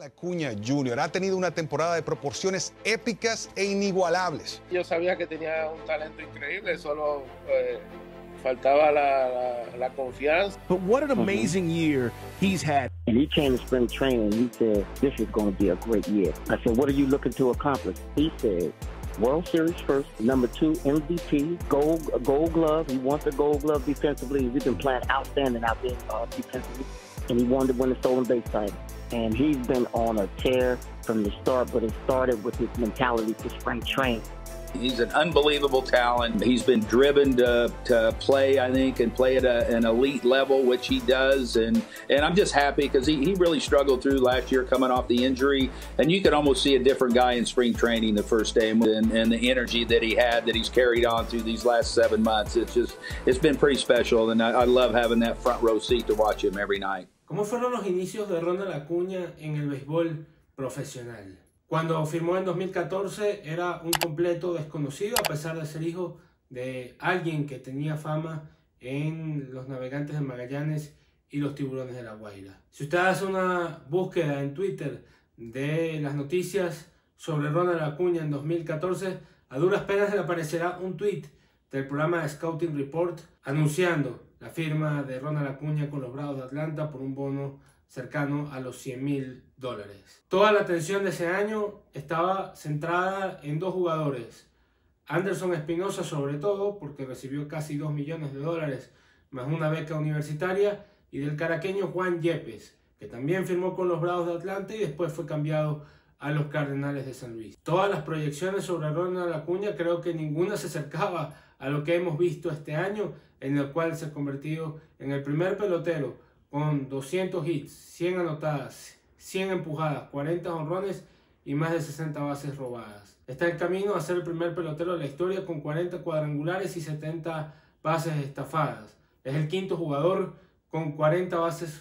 Acuña Jr. ha tenido una temporada de proporciones épicas e inigualables. Yo sabía que tenía un talento increíble, solo eh, faltaba la, la, la, confianza. But what an amazing year he's had. And he came to spring training. and He said, "This is going to be a great year." I said, "What are you looking to accomplish?" He said. World Series first, number two, MVP, gold, gold glove. He wants a gold glove defensively. He's been playing outstanding out there uh, defensively, and he wanted to win the stolen base title. and he's been on a tear from the start, but it started with his mentality for spring training. He's an unbelievable talent. He's been driven to, to play, I think, and play at a, an elite level, which he does. And, and I'm just happy because he, he really struggled through last year coming off the injury. And you could almost see a different guy in spring training the first day and, and the energy that he had that he's carried on through these last seven months. It's just, it's been pretty special. And I, I love having that front row seat to watch him every night. ¿Cómo fueron los inicios de Ronald Acuña en el béisbol profesional? Cuando firmó en 2014 era un completo desconocido a pesar de ser hijo de alguien que tenía fama en los navegantes de Magallanes y los tiburones de la Guaira. Si usted hace una búsqueda en Twitter de las noticias sobre Ronald Acuña en 2014, a duras penas le aparecerá un tweet del programa Scouting Report anunciando la firma de Ronald Acuña con los Bravos de Atlanta por un bono cercano a los 100 mil dólares. Toda la atención de ese año estaba centrada en dos jugadores. Anderson Espinosa sobre todo, porque recibió casi 2 millones de dólares más una beca universitaria, y del caraqueño Juan Yepes, que también firmó con los Bravos de Atlanta y después fue cambiado a los Cardenales de San Luis. Todas las proyecciones sobre Ronald Acuña creo que ninguna se acercaba a lo que hemos visto este año, en el cual se ha convertido en el primer pelotero con 200 hits, 100 anotadas, 100 empujadas, 40 honrones y más de 60 bases robadas. Está en camino a ser el primer pelotero de la historia con 40 cuadrangulares y 70 bases estafadas. Es el quinto jugador con 40 bases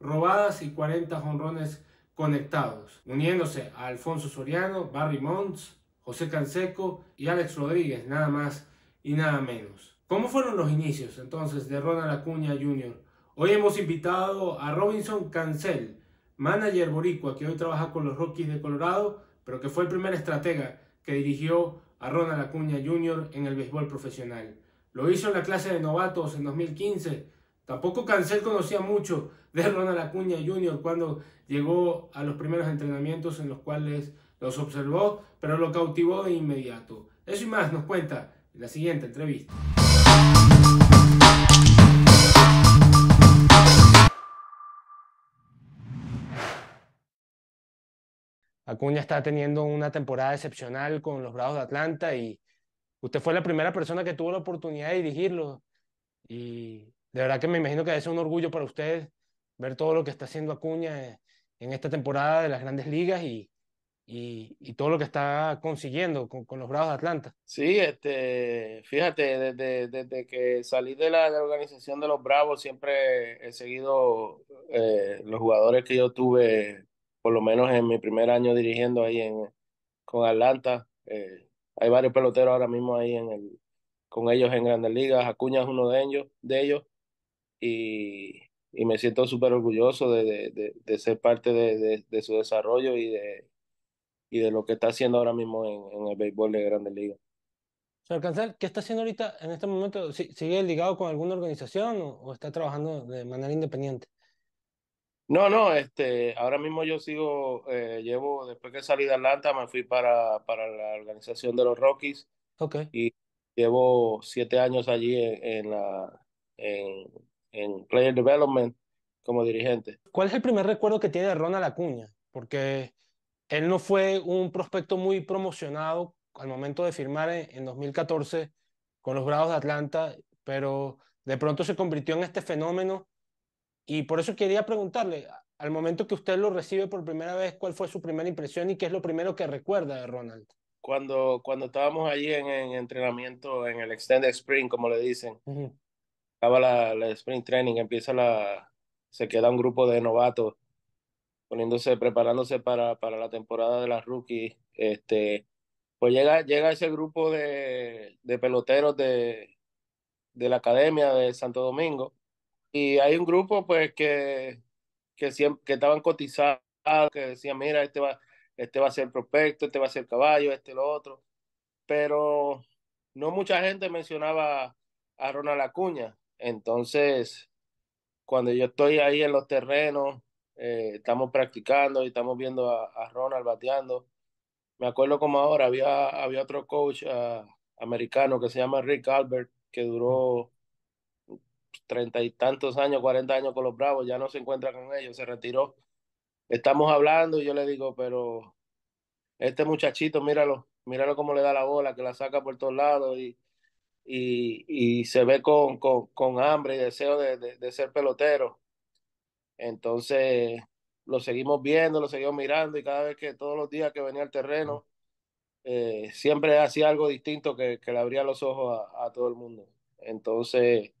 robadas y 40 honrones conectados, uniéndose a Alfonso Soriano, Barry Mons, José Canseco y Alex Rodríguez, nada más y nada menos. ¿Cómo fueron los inicios entonces de Ronald Acuña Jr.? Hoy hemos invitado a Robinson Cancel, manager boricua que hoy trabaja con los Rockies de Colorado, pero que fue el primer estratega que dirigió a Ronald Acuña Jr. en el béisbol profesional. Lo hizo en la clase de novatos en 2015. Tampoco Cancel conocía mucho de Ronald Acuña Jr. cuando llegó a los primeros entrenamientos en los cuales los observó, pero lo cautivó de inmediato. Eso y más nos cuenta la siguiente entrevista. Acuña está teniendo una temporada excepcional con los Bravos de Atlanta y usted fue la primera persona que tuvo la oportunidad de dirigirlo. Y de verdad que me imagino que es un orgullo para usted ver todo lo que está haciendo Acuña eh, en esta temporada de las grandes ligas y, y, todo lo que está consiguiendo con, los Bravos de Atlanta. Sí, este, fíjate, desde, desde que salí de la, organización de los Bravos siempre he seguido eh, los jugadores que yo tuve, por lo menos en mi primer año dirigiendo ahí en, con Atlanta. Eh, hay varios peloteros ahora mismo ahí en el, con ellos en Grandes Ligas. Acuña es uno de ellos. De ellos y, me siento súper orgulloso de, ser parte de su desarrollo y de y de lo que está haciendo ahora mismo en, el béisbol de Grandes Ligas. Señor Cancel, ¿qué está haciendo ahorita en este momento? ¿Sigue ligado con alguna organización o, está trabajando de manera independiente? No, no, este, ahora mismo yo sigo, eh, llevo, después que salí de Atlanta, me fui para, para la organización de los Rockies. Okay. Y llevo siete años allí en, la, en, en, Player Development como dirigente. ¿Cuál es el primer recuerdo que tiene de Ronald Acuña? Porque él no fue un prospecto muy promocionado al momento de firmar en, 2014 con los grados de Atlanta, pero de pronto se convirtió en este fenómeno y por eso quería preguntarle, al momento que usted lo recibe por primera vez, ¿cuál fue su primera impresión y qué es lo primero que recuerda de Ronald? Cuando, cuando estábamos allí en, entrenamiento, en el Extended Spring, como le dicen, acaba la Spring Training, empieza la, se queda un grupo de novatos poniéndose, preparándose para, para la temporada de las rookies, este, pues llega, llega ese grupo de, peloteros de, de, la Academia de Santo Domingo y hay un grupo pues que, que, que estaban cotizados, que decían, mira, este va, este va a ser prospecto, este va a ser caballo, este lo otro, pero no mucha gente mencionaba a Ronald Acuña, entonces cuando yo estoy ahí en los terrenos eh, estamos practicando y estamos viendo a, Ronald bateando. Me acuerdo como ahora, había, había otro coach ah, americano que se llama Rick Albert, que duró treinta y tantos años, cuarenta años con los Bravos, ya no se encuentra con ellos, se retiró. Estamos hablando y yo le digo, pero este muchachito, míralo, míralo cómo le da la bola, que la saca por todos lados y, y, se ve con, con, hambre y deseo de ser pelotero. Entonces, lo seguimos viendo, lo seguimos mirando y cada vez que todos los días que venía al terreno, eh, siempre hacía algo distinto que, que, le abría los ojos a, todo el mundo. Entonces,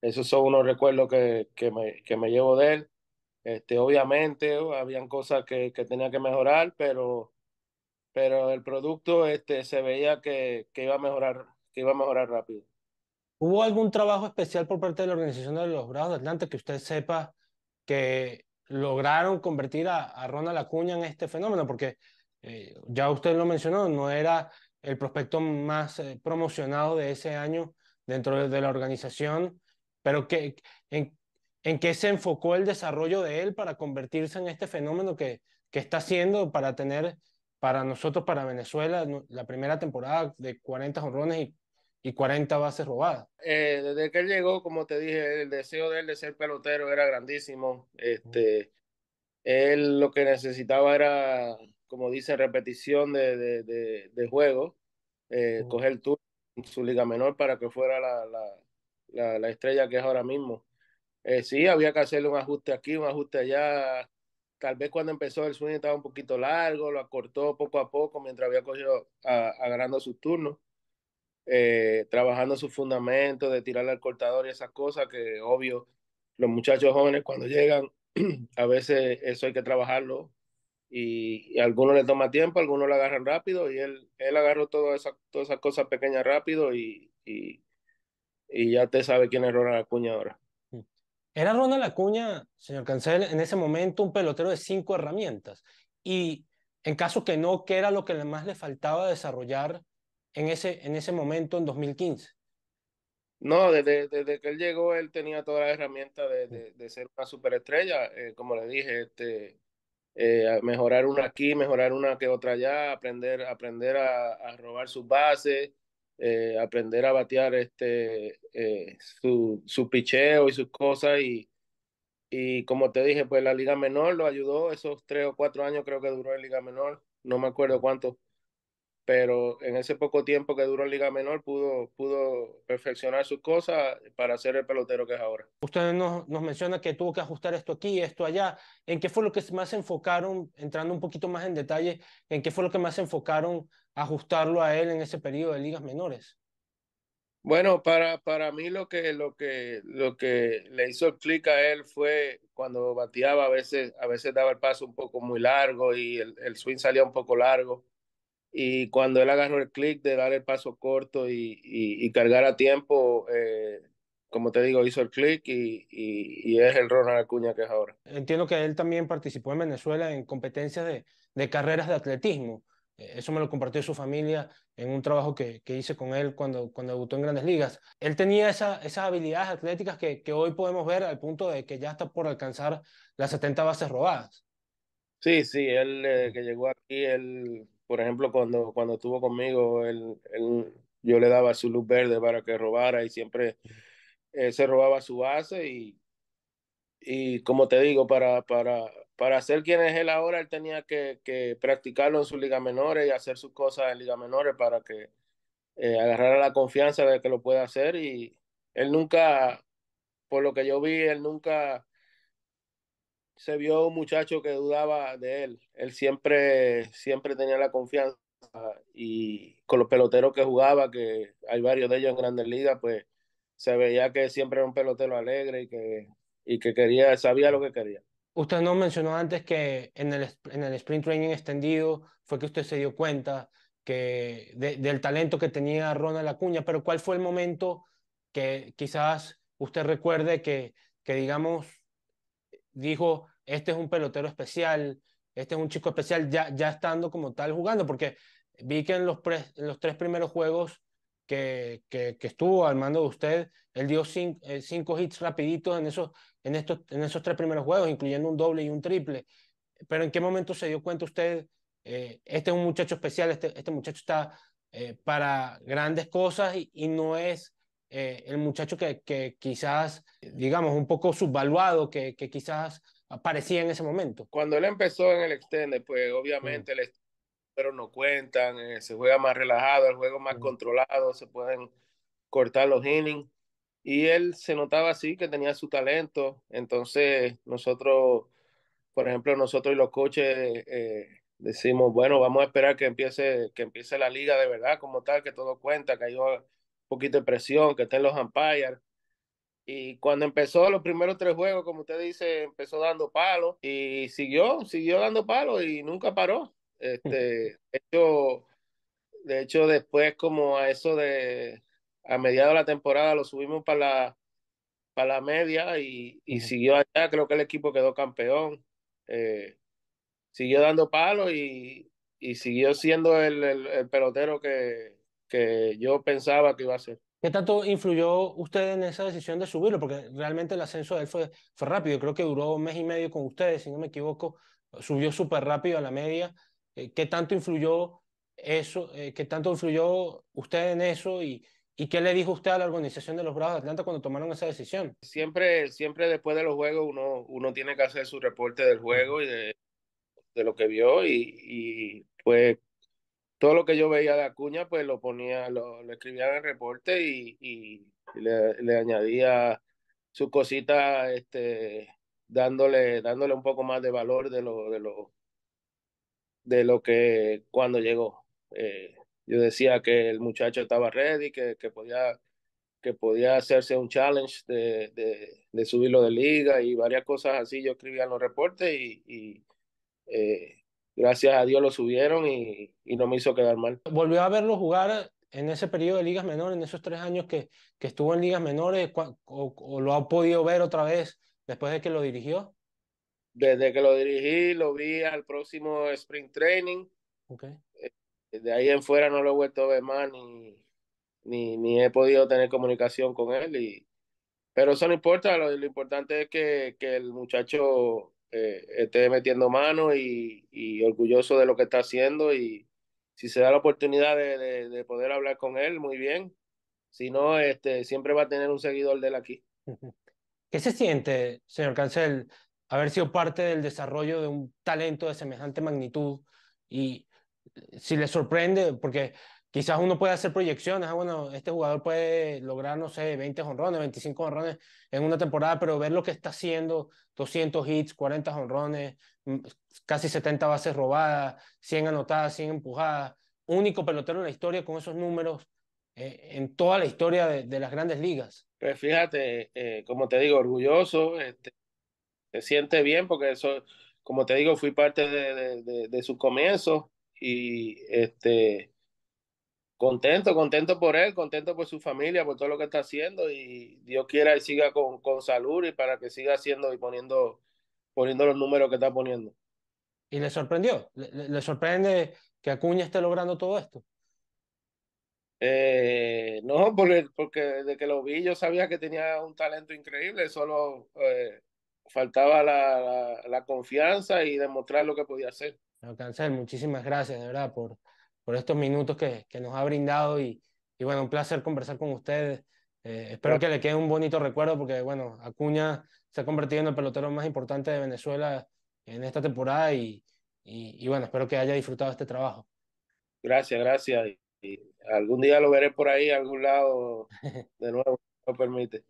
esos son unos recuerdos que, que, me, llevo de él. Este, obviamente, oh, habían cosas que, tenía que mejorar, pero, pero el producto este, se veía que, iba a mejorar, que iba a mejorar rápido. ¿Hubo algún trabajo especial por parte de la organización de los Brazos de que usted sepa que lograron convertir a, a lacuña en este fenómeno, porque eh, ya usted lo mencionó, no era el prospecto más eh, promocionado de ese año dentro de, la organización, pero que, en, en, qué se enfocó el desarrollo de él para convertirse en este fenómeno que, que está haciendo para tener para nosotros, para Venezuela, la primera temporada de 40 jonrones y y 40 bases robadas. Eh, desde que él llegó, como te dije, el deseo de él de ser pelotero era grandísimo. Este, él lo que necesitaba era, como dice, repetición de, de, de, juego, eh, el coger turno en su liga menor para que fuera la, la, la, estrella que es ahora mismo. Eh, sí, había que hacerle un ajuste aquí, un ajuste allá. Tal vez cuando empezó el swing estaba un poquito largo, lo acortó poco a poco mientras había cogido agarrando sus turnos eh, trabajando sus fundamentos, de tirarle al cortador y esas cosas que obvio los muchachos jóvenes cuando llegan, a veces eso hay que trabajarlo y, algunos le toma tiempo, algunos lo agarran rápido y él, él agarró todas esas todas cosas pequeñas rápido y, y, ya te sabe quién es Ronald Acuña ahora. Mm. Era Ronald Acuña, señor Cancel, en ese momento un pelotero de cinco herramientas y en caso que no, ¿qué era lo que más le faltaba desarrollar en ese, en ese momento, en 2015? No, desde, desde, que él llegó, él tenía toda la herramienta de, ser una superestrella. Eh, como le dije, este, eh, mejorar una aquí, mejorar una que otra allá, aprender, aprender a, robar sus bases, eh, aprender a batear este, su, su, picheo y sus cosas. Y, y como te dije, pues la Liga Menor lo ayudó esos tres o cuatro años, creo que duró en Liga Menor, no me acuerdo cuántos pero en ese poco tiempo que duró en Liga Menor pudo, pudo perfeccionar sus cosas para ser el pelotero que es ahora. Usted nos, nos menciona que tuvo que ajustar esto aquí, esto allá. ¿En qué fue lo que más se enfocaron, entrando un poquito más en detalle, en qué fue lo que más se enfocaron ajustarlo a él en ese periodo de ligas menores? Bueno, para, para mí lo que, lo, que, lo que le hizo clic a él fue cuando bateaba, a veces, a veces daba el paso un poco muy largo y el swing salía un poco largo y cuando él agarró el clic de dar el paso corto y, y, cargar a tiempo, eh, como te digo, hizo el clic y, y, es el Ronald Acuña que es ahora. Entiendo que él también participó en Venezuela en competencias de, de carreras de atletismo. Eh, eso me lo compartió su familia en un trabajo que, que, hice con él cuando, cuando debutó en grandes ligas. Él tenía esa, esas habilidades atléticas que, que hoy podemos ver al punto de que ya está por alcanzar las 70 bases robadas. Sí, sí, él eh, que llegó aquí, él por ejemplo, cuando, cuando estuvo conmigo, él, yo le daba su luz verde para que robara y siempre eh, se robaba su base y, y como te digo, para, para, para ser quien es él ahora, él tenía que, practicarlo en su liga menor y hacer sus cosas en liga menor para que eh, agarrara la confianza de que lo puede hacer y él nunca, por lo que yo vi, él nunca se vio un muchacho que dudaba de él. Él siempre, siempre tenía la confianza y con los peloteros que jugaba, que hay varios de ellos en grandes ligas, pues se veía que siempre era un pelotero alegre y que, y que quería, sabía lo que quería. Usted no mencionó antes que en el, en el sprint training extendido fue que usted se dio cuenta que del talento que tenía Ronald Acuña, pero ¿cuál fue el momento que quizás usted recuerde que, que digamos, dijo, este es un pelotero especial, este es un chico especial, ya, ya estando como tal jugando, porque vi que en los, los tres primeros juegos que, que, estuvo al mando de usted, él dio eh, cinco, hits rapiditos en esos, en, estos, en esos tres primeros juegos, incluyendo un doble y un triple. Pero ¿en qué momento se dio cuenta usted, eh, este es un muchacho especial, este, este muchacho está eh, para grandes cosas y, no es el muchacho que, que, quizás, digamos, un poco subvaluado, que, que quizás aparecía en ese momento. Cuando él empezó en el extender, pues mm. obviamente pero no cuentan, eh, se juega más relajado, el juego más mm. controlado, se pueden cortar los innings. Y él se notaba así que tenía su talento. Entonces, nosotros, por ejemplo, nosotros y los coaches eh, decimos, bueno, vamos a esperar que empiece, que empiece la liga de verdad, como tal, que todo cuenta, que haya un poquito de presión, que estén los umpires y cuando empezó los primeros tres juegos, como usted dice, empezó dando palos y siguió, siguió dando palos y nunca paró. Este, de, hecho, de hecho, después como a eso de, a mediados de la temporada lo subimos para la, para la media y, siguió allá, creo que el equipo quedó campeón. Eh, siguió dando palos y, siguió siendo el, pelotero que yo pensaba que iba a ser. ¿Qué tanto influyó usted en esa decisión de subirlo? Porque realmente el ascenso de él fue, fue rápido, creo que duró un mes y medio con ustedes, si no me equivoco, subió súper rápido a la media. Eh, ¿Qué tanto influyó eso? Eh, ¿Qué tanto influyó usted en eso? ¿Y, qué le dijo usted a la organización de los Bravos de Atlanta cuando tomaron esa decisión? Siempre, siempre después de los juegos uno, uno tiene que hacer su reporte del juego y de, de lo que vio y, y pues todo lo que yo veía de Acuña, pues lo ponía, lo, escribía en el reporte y, le, añadía sus cositas, este, dándole, dándole un poco más de valor de lo, de lo, de lo que cuando llegó. Eh, yo decía que el muchacho estaba ready, que, que podía que podía hacerse un challenge de, subirlo de liga y varias cosas así. Yo escribía en los reportes y, eh, gracias a Dios lo subieron y, y no me hizo quedar mal. Volvió a verlo jugar en ese periodo de ligas menores, en esos tres años que, que estuvo en ligas menores, o, lo ha podido ver otra vez después de que lo dirigió? Desde que lo dirigí, lo vi al próximo Spring Training. Okay. Eh, de ahí en fuera no lo he vuelto a ver más, ni, ni, ni he podido tener comunicación con él. Y, pero eso no importa, lo, lo importante es que, que el muchacho eh, esté metiendo mano y, orgulloso de lo que está haciendo y si se da la oportunidad de, poder hablar con él, muy bien. Si no, este, siempre va a tener un seguidor de él aquí. ¿Qué se siente, señor Cancel, haber sido parte del desarrollo de un talento de semejante magnitud? Y eh, si le sorprende, porque quizás uno puede hacer proyecciones, ah, bueno, este jugador puede lograr, no sé, 20 honrones, 25 honrones en una temporada, pero ver lo que está haciendo, 200 hits, 40 honrones, mm, casi 70 bases robadas, 100 anotadas, 100 empujadas, único pelotero en la historia con esos números eh, en toda la historia de, las grandes ligas. Pues fíjate, eh, como te digo, orgulloso, este, te siente bien porque eso, como te digo, fui parte de, de su comienzo y este Contento, contento por él, contento por su familia, por todo lo que está haciendo y Dios quiera y siga con, con salud y para que siga haciendo y poniendo, poniendo los números que está poniendo. ¿Y le sorprendió? ¿Le, sorprende que Acuña esté logrando todo esto? Eh, no, porque, porque desde que lo vi yo sabía que tenía un talento increíble, solo eh, faltaba la, la, confianza y demostrar lo que podía hacer. alcanzar muchísimas gracias de verdad por por estos minutos que, que nos ha brindado y, y, bueno, un placer conversar con ustedes eh, espero que le quede un bonito recuerdo porque bueno, Acuña se ha convertido en el pelotero más importante de Venezuela en esta temporada y, y, bueno, espero que haya disfrutado este trabajo. Gracias, gracias. Y algún día lo veré por ahí, algún lado, de nuevo, si lo permite.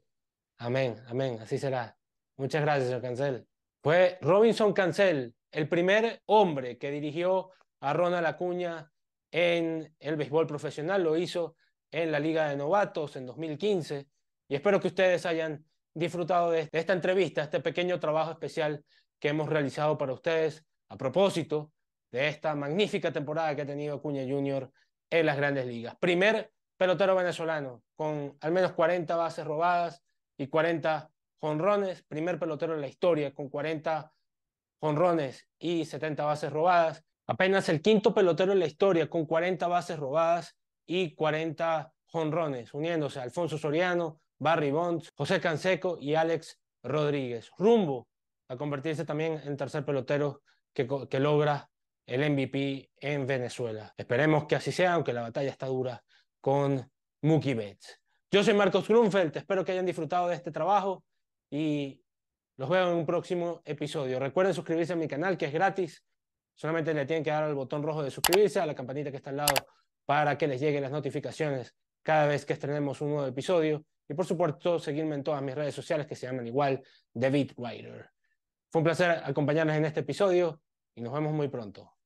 Amén, amén, así será. Muchas gracias, señor Cancel. Fue Robinson Cancel, el primer hombre que dirigió a Ronald Acuña en el béisbol profesional, lo hizo en la Liga de Novatos en 2015 y espero que ustedes hayan disfrutado este, de esta entrevista, este pequeño trabajo especial que hemos realizado para ustedes a propósito de esta magnífica temporada que ha tenido Acuña Junior en las grandes ligas. Primer pelotero venezolano con al menos 40 bases robadas y 40 jonrones, primer pelotero en la historia con 40 jonrones y 70 bases robadas, Apenas el quinto pelotero en la historia con 40 bases robadas y 40 jonrones, uniéndose a Alfonso Soriano, Barry Bonds, José Canseco y Alex Rodríguez. Rumbo a convertirse también en tercer pelotero que, que logra el MVP en Venezuela. Esperemos que así sea, aunque la batalla está dura con Mookie Betts. Yo soy Marcos Grunfeld, espero que hayan disfrutado de este trabajo y los veo en un próximo episodio. Recuerden suscribirse a mi canal que es gratis Solamente le tienen que dar al botón rojo de suscribirse, a la campanita que está al lado, para que les lleguen las notificaciones cada vez que estrenemos un nuevo episodio. Y por supuesto, seguirme en todas mis redes sociales que se llaman igual David Writer. Fue un placer acompañarnos en este episodio y nos vemos muy pronto.